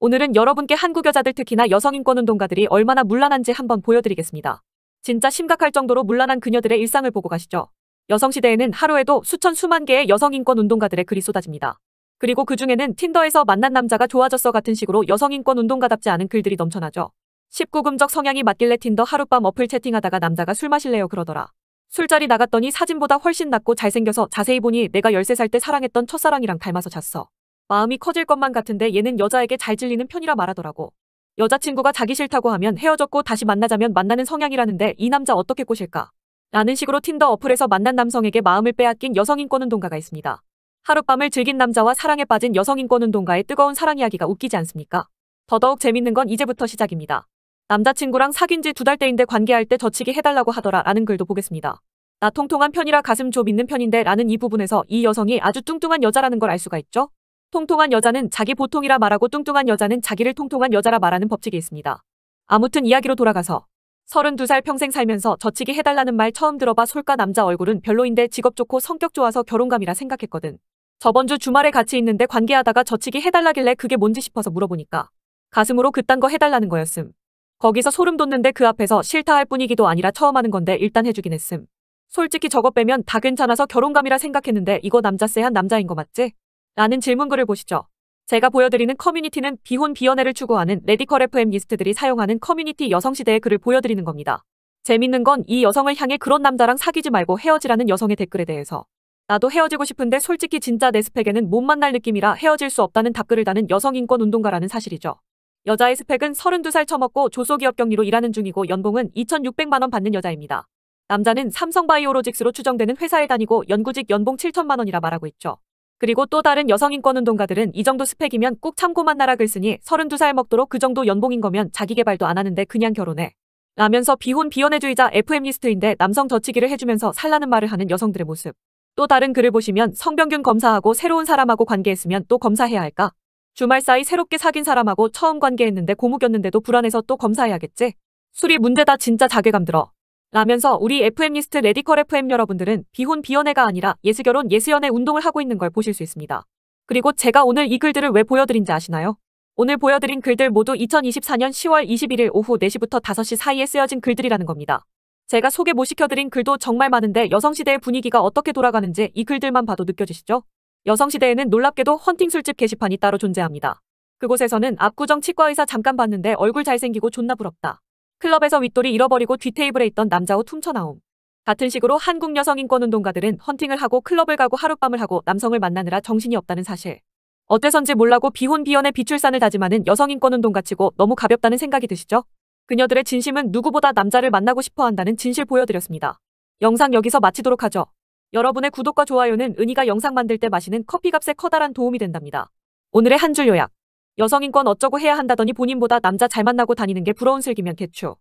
오늘은 여러분께 한국 여자들 특히나 여성인권운동가들이 얼마나 문란한지 한번 보여드리겠습니다. 진짜 심각할 정도로 문란한 그녀들의 일상을 보고 가시죠. 여성시대에는 하루에도 수천 수만 개의 여성인권운동가들의 글이 쏟아집니다. 그리고 그 중에는 틴더에서 만난 남자가 좋아졌어 같은 식으로 여성인권운동가답지 않은 글들이 넘쳐나죠. 19금적 성향이 맞길래 틴더 하룻밤 어플 채팅하다가 남자가 술 마실래요 그러더라. 술자리 나갔더니 사진보다 훨씬 낫고 잘생겨서 자세히 보니 내가 13살 때 사랑했던 첫사랑이랑 닮아서 잤어. 마음이 커질 것만 같은데 얘는 여자에게 잘 질리는 편이라 말하더라고. 여자친구가 자기 싫다고 하면 헤어졌고 다시 만나자면 만나는 성향이라는데 이 남자 어떻게 꼬실까? 라는 식으로 틴더 어플에서 만난 남성에게 마음을 빼앗긴 여성인권운동가가 있습니다. 하룻밤을 즐긴 남자와 사랑에 빠진 여성인권운동가의 뜨거운 사랑 이야기가 웃기지 않습니까? 더더욱 재밌는 건 이제부터 시작입니다. 남자친구랑 사귄 지 두 달 때인데 관계할 때 저치기 해달라고 하더라 라는 글도 보겠습니다. 나 통통한 편이라 가슴 좁 있는 편인데 라는 이 부분에서 이 여성이 아주 뚱뚱한 여자라는 걸 알 수가 있죠? 통통한 여자는 자기 보통이라 말하고 뚱뚱한 여자는 자기를 통통한 여자라 말하는 법칙이 있습니다. 아무튼 이야기로 돌아가서 32살 평생 살면서 저치기 해달라는 말 처음 들어봐 솔까 남자 얼굴은 별로인데 직업 좋고 성격 좋아서 결혼감이라 생각했거든. 저번 주 주말에 같이 있는데 관계하다가 저치기 해달라길래 그게 뭔지 싶어서 물어보니까 가슴으로 그딴 거 해달라는 거였음. 거기서 소름 돋는데 그 앞에서 싫다 할 뿐이기도 아니라 처음 하는 건데 일단 해주긴 했음. 솔직히 저거 빼면 다 괜찮아서 결혼감이라 생각했는데 이거 남자쎄한 남자인 거 맞지? 라는 질문글을 보시죠. 제가 보여드리는 커뮤니티는 비혼 비연애를 추구하는 레디컬 FM 리스트들이 사용하는 커뮤니티 여성시대의 글을 보여드리는 겁니다. 재밌는 건 이 여성을 향해 그런 남자랑 사귀지 말고 헤어지라는 여성의 댓글에 대해서 나도 헤어지고 싶은데 솔직히 진짜 내 스펙에는 못 만날 느낌이라 헤어질 수 없다는 답글을 다는 여성인권운동가라는 사실이죠. 여자의 스펙은 32살 처먹고 조소기업 경리로 일하는 중이고 연봉은 2,600만 원 받는 여자입니다. 남자는 삼성바이오로직스로 추정되는 회사에 다니고 연구직 연봉 7천만 원이라 말하고 있죠. 그리고 또 다른 여성인권운동가들은 이 정도 스펙이면 꼭 참고만 나라 글 쓰니 32살 먹도록 그 정도 연봉인 거면 자기 개발도 안 하는데 그냥 결혼해. 라면서 비혼 비혼해주의자 FM리스트인데 남성 저치기를 해주면서 살라는 말을 하는 여성들의 모습. 또 다른 글을 보시면 성병균 검사하고 새로운 사람하고 관계했으면 또 검사해야 할까? 주말 사이 새롭게 사귄 사람하고 처음 관계했는데 고무겼는데도 불안해서 또 검사해야겠지? 술이 문제다 진짜 자괴감 들어. 라면서 우리 FM리스트 레디컬 FM 여러분들은 비혼 비연애가 아니라 예스결혼예스연애 운동을 하고 있는 걸 보실 수 있습니다. 그리고 제가 오늘 이 글들을 왜 보여드린지 아시나요? 오늘 보여드린 글들 모두 2024년 10월 21일 오후 4시부터 5시 사이에 쓰여진 글들이라는 겁니다. 제가 소개 못 시켜드린 글도 정말 많은데 여성시대의 분위기가 어떻게 돌아가는지 이 글들만 봐도 느껴지시죠? 여성시대에는 놀랍게도 헌팅 술집 게시판이 따로 존재합니다. 그곳에서는 압구정 치과의사 잠깐 봤는데 얼굴 잘생기고 존나 부럽다. 클럽에서 윗돌이 잃어버리고 뒷테이블에 있던 남자 옷 훔쳐나옴. 같은 식으로 한국 여성 인권운동가들은 헌팅을 하고 클럽을 가고 하룻밤을 하고 남성을 만나느라 정신이 없다는 사실. 어때선지 몰라고 비혼비연의 비출산을 다짐하는 여성 인권운동가 치고 너무 가볍다는 생각이 드시죠? 그녀들의 진심은 누구보다 남자를 만나고 싶어 한다는 진실 보여드렸습니다. 영상 여기서 마치도록 하죠. 여러분의 구독과 좋아요는 은희가 영상 만들 때 마시는 커피값에 커다란 도움이 된답니다. 오늘의 한 줄 요약 여성인권 어쩌고 해야 한다더니 본인보다 남자 잘 만나고 다니는 게 부러운 슬기면 개추.